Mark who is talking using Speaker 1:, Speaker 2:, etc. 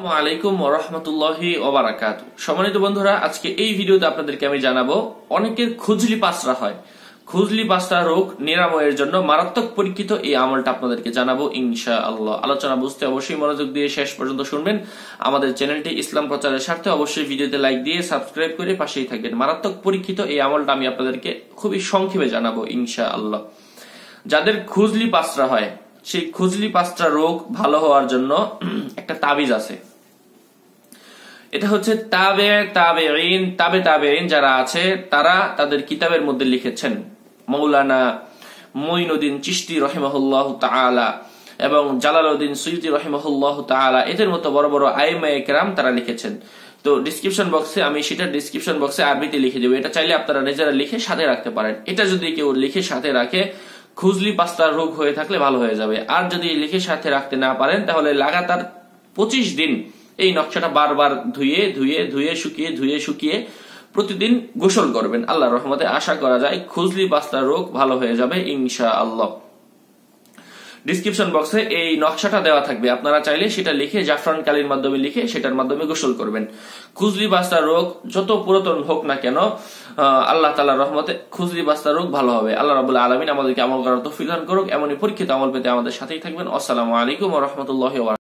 Speaker 1: সম্মানিত বন্ধুরা আজকে এই ভিডিওতে আপনাদেরকে আমি জানাবো অনেকের খুজলি পাসরা হয় খুজলি পাসরা রোগ নিরাময়ের জন্য মারাত্মক পরীক্ষিত এই আমলটা আপনাদেরকে জানাবো ইনশা আল্লাহ আলোচনা বুঝতে অবশ্যই মনোযোগ দিয়ে শেষ পর্যন্ত শুনবেন আমাদের চ্যানেলটি ইসলাম প্রচারের স্বার্থে অবশ্যই ভিডিওতে লাইক দিয়ে সাবস্ক্রাইব করে পাশেই থাকবেন মারাত্মক পরীক্ষিত এই আমলটা আমি আপনাদেরকে খুবই সংক্ষেপে জানাবো ইনশা আল্লাহ যাদের খুজলি পাসরা হয় সেই খুজলি পাঁচটা রোগ ভালো হওয়ার জন্য একটা তাবিজ আছে এটা হচ্ছে তাবে তাবে ঋণ তাবে তাবে ইন যারা আছে তারা তাদের কিতাবের মধ্যে লিখেছেন মৌলানা মঈনুদ্দিন চিস্তি রহেমাহুল্লাহ তালা এবং জালালউদ্দিন সৈয়দি রহেমাহুল্লাহ তালা এদের মতো বড় বড় আইমা একরাম তারা লিখেছেন তো ডিসক্রিপশন বক্সে আমি সেটা ডিসক্রিপশন বক্সে আরবিতে লিখে দেবো এটা চাইলে আপনারা নিজেরা লিখে সাথে রাখতে পারেন এটা যদি কেউ লিখে সাথে রাখে খুজলি পাস্তার রোগ হয়ে থাকলে ভালো হয়ে যাবে আর যদি লিখে সাথে রাখতে না পারেন তাহলে লাগাতার পঁচিশ দিন এই নকশাটা বারবার ধুয়ে ধুয়ে ধুয়ে শুকিয়ে ধুয়ে শুকিয়ে প্রতিদিন গোসল করবেন আল্লাহ রহমতে আশা করা যায় খুজলি পাস্তার রোগ ভালো হয়ে যাবে ইনশা আল্লাহ ডিসক্রিপশন বক্সে এই নকশাটা দেওয়া থাকবে আপনারা চাইলে সেটা লিখে জাফরান কালির মাধ্যমে লিখে সেটার মাধ্যমে গোসল করবেন খুজলি বাস্তা রোগ যত পুরাতন হোক না কেন আল্লাহ তালা রহমতে খুজলি বাস্তা রোগ ভালো হবে আল্লাহ রাবুল্লাহ আলমিন আমাদেরকে আমল করার তফিদান করুক এমনই পরীক্ষিত আমল পেতে আমাদের সাথেই থাকবেন আসসালামু আলাইকুম রহমতুল্লাহ